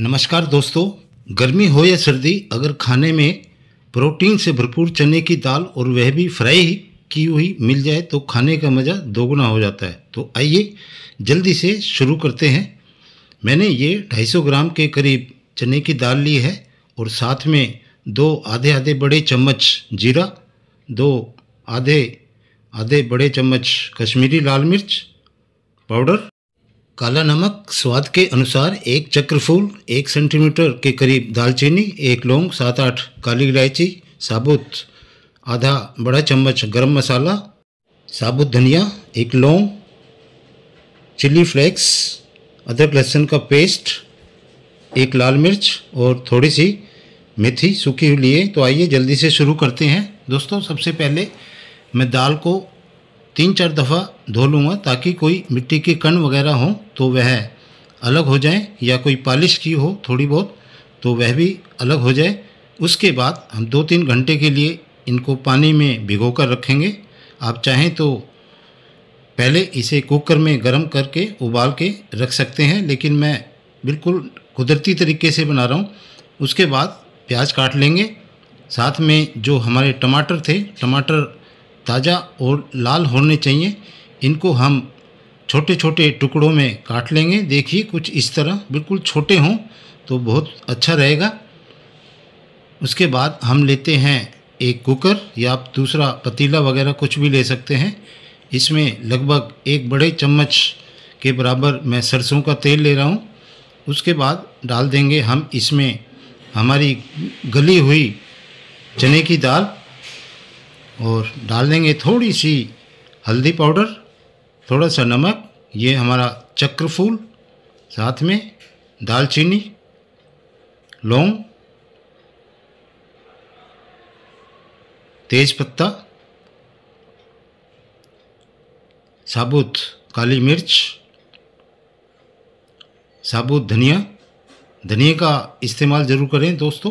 नमस्कार दोस्तों गर्मी हो या सर्दी अगर खाने में प्रोटीन से भरपूर चने की दाल और वह भी फ्राई की हुई मिल जाए तो खाने का मज़ा दोगुना हो जाता है तो आइए जल्दी से शुरू करते हैं मैंने ये 250 ग्राम के करीब चने की दाल ली है और साथ में दो आधे आधे बड़े चम्मच जीरा दो आधे आधे बड़े चम्मच कश्मीरी लाल मिर्च पाउडर काला नमक स्वाद के अनुसार एक चक्रफूल एक सेंटीमीटर के करीब दालचीनी एक लौंग सात आठ काली इलायची साबुत आधा बड़ा चम्मच गरम मसाला साबुत धनिया एक लौंग चिली फ्लेक्स अदरक लहसुन का पेस्ट एक लाल मिर्च और थोड़ी सी मेथी सूखी हुई लिए तो आइए जल्दी से शुरू करते हैं दोस्तों सबसे पहले मैं दाल को तीन चार दफ़ा धो लूँगा ताकि कोई मिट्टी के कण वगैरह हों तो वह अलग हो जाए या कोई पॉलिश की हो थोड़ी बहुत तो वह भी अलग हो जाए उसके बाद हम दो तीन घंटे के लिए इनको पानी में भिगो कर रखेंगे आप चाहें तो पहले इसे कुकर में गर्म करके उबाल के रख सकते हैं लेकिन मैं बिल्कुल कुदरती तरीके से बना रहा हूँ उसके बाद प्याज काट लेंगे साथ में जो हमारे टमाटर थे टमाटर ताज़ा और लाल होने चाहिए इनको हम छोटे छोटे टुकड़ों में काट लेंगे देखिए कुछ इस तरह बिल्कुल छोटे हों तो बहुत अच्छा रहेगा उसके बाद हम लेते हैं एक कुकर या आप दूसरा पतीला वगैरह कुछ भी ले सकते हैं इसमें लगभग एक बड़े चम्मच के बराबर मैं सरसों का तेल ले रहा हूँ उसके बाद डाल देंगे हम इसमें हमारी गली हुई चने की दाल और डाल देंगे थोड़ी सी हल्दी पाउडर थोड़ा सा नमक ये हमारा चक्रफूल साथ में दालचीनी लौंग तेज पत्ता साबुत काली मिर्च साबुत धनिया धनिया का इस्तेमाल ज़रूर करें दोस्तों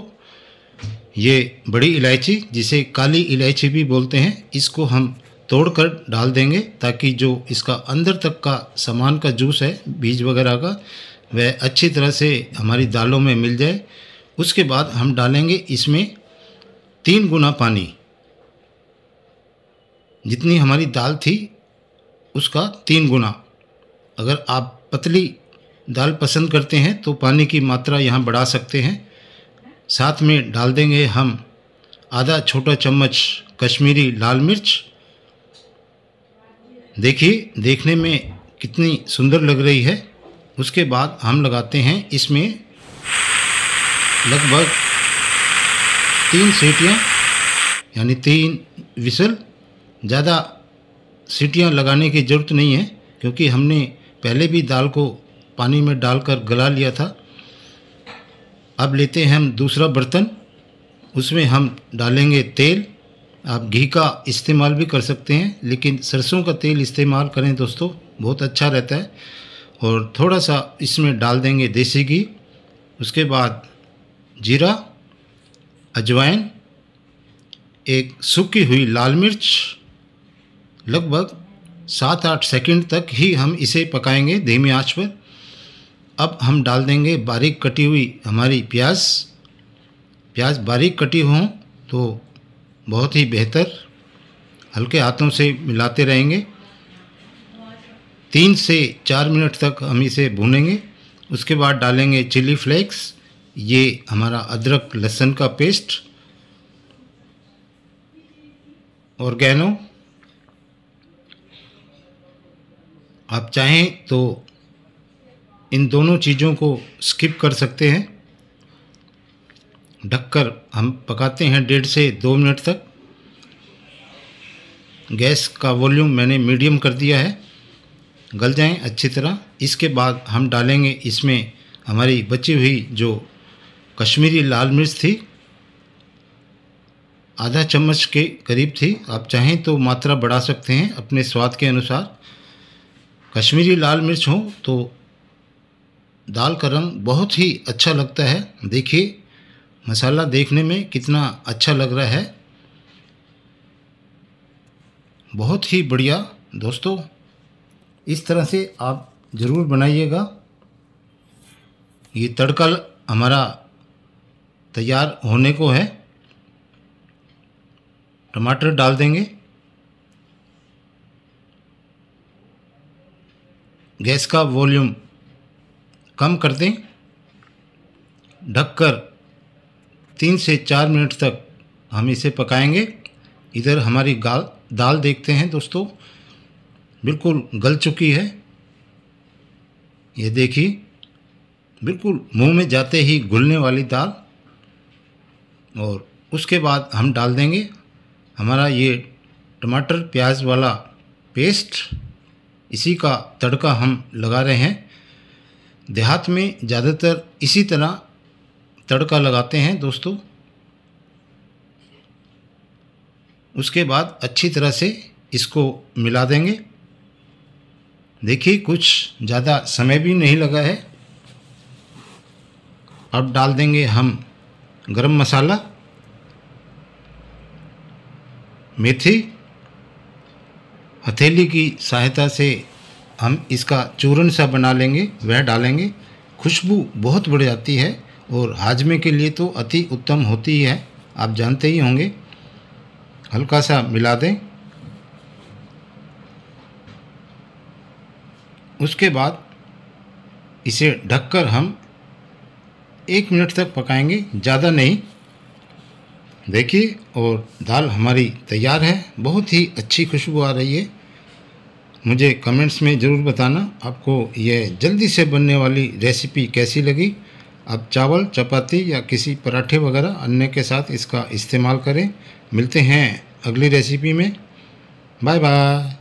ये बड़ी इलायची जिसे काली इलायची भी बोलते हैं इसको हम तोड़कर डाल देंगे ताकि जो इसका अंदर तक का सामान का जूस है बीज वगैरह का वह अच्छी तरह से हमारी दालों में मिल जाए उसके बाद हम डालेंगे इसमें तीन गुना पानी जितनी हमारी दाल थी उसका तीन गुना अगर आप पतली दाल पसंद करते हैं तो पानी की मात्रा यहाँ बढ़ा सकते हैं साथ में डाल देंगे हम आधा छोटा चम्मच कश्मीरी लाल मिर्च देखिए देखने में कितनी सुंदर लग रही है उसके बाद हम लगाते हैं इसमें लगभग तीन सीटियाँ यानी तीन विसल ज़्यादा सीटियाँ लगाने की ज़रूरत नहीं है क्योंकि हमने पहले भी दाल को पानी में डालकर गला लिया था अब लेते हैं हम दूसरा बर्तन उसमें हम डालेंगे तेल आप घी का इस्तेमाल भी कर सकते हैं लेकिन सरसों का तेल इस्तेमाल करें दोस्तों बहुत अच्छा रहता है और थोड़ा सा इसमें डाल देंगे देसी घी उसके बाद जीरा अजवाइन एक सूखी हुई लाल मिर्च लगभग सात आठ सेकंड तक ही हम इसे पकाएंगे धीमी आंच पर अब हम डाल देंगे बारीक कटी हुई हमारी प्याज प्याज बारीक कटी हों तो बहुत ही बेहतर हल्के हाथों से मिलाते रहेंगे तीन से चार मिनट तक हम इसे भूनेंगे उसके बाद डालेंगे चिली फ्लेक्स ये हमारा अदरक लहसुन का पेस्ट और गैनो आप चाहें तो इन दोनों चीज़ों को स्किप कर सकते हैं ढककर हम पकाते हैं डेढ़ से दो मिनट तक गैस का वॉल्यूम मैंने मीडियम कर दिया है गल जाएं अच्छी तरह इसके बाद हम डालेंगे इसमें हमारी बची हुई जो कश्मीरी लाल मिर्च थी आधा चम्मच के करीब थी आप चाहें तो मात्रा बढ़ा सकते हैं अपने स्वाद के अनुसार कश्मीरी लाल मिर्च हो तो दाल का रंग बहुत ही अच्छा लगता है देखिए मसाला देखने में कितना अच्छा लग रहा है बहुत ही बढ़िया दोस्तों इस तरह से आप ज़रूर बनाइएगा ये तड़का हमारा तैयार होने को है टमाटर डाल देंगे गैस का वॉल्यूम कम कर दें ढककर तीन से चार मिनट तक हम इसे पकाएंगे इधर हमारी गाल दाल देखते हैं दोस्तों बिल्कुल गल चुकी है ये देखिए बिल्कुल मुंह में जाते ही घुलने वाली दाल और उसके बाद हम डाल देंगे हमारा ये टमाटर प्याज वाला पेस्ट इसी का तड़का हम लगा रहे हैं देहात में ज़्यादातर इसी तरह तड़का लगाते हैं दोस्तों उसके बाद अच्छी तरह से इसको मिला देंगे देखिए कुछ ज़्यादा समय भी नहीं लगा है अब डाल देंगे हम गरम मसाला मेथी हथेली की सहायता से हम इसका चूरन सा बना लेंगे वह डालेंगे खुशबू बहुत बढ़ जाती है और हाजमे के लिए तो अति उत्तम होती है आप जानते ही होंगे हल्का सा मिला दें उसके बाद इसे ढककर हम एक मिनट तक पकाएंगे ज़्यादा नहीं देखिए और दाल हमारी तैयार है बहुत ही अच्छी खुशबू आ रही है मुझे कमेंट्स में ज़रूर बताना आपको यह जल्दी से बनने वाली रेसिपी कैसी लगी आप चावल चपाती या किसी पराठे वगैरह अन्य के साथ इसका इस्तेमाल करें मिलते हैं अगली रेसिपी में बाय बाय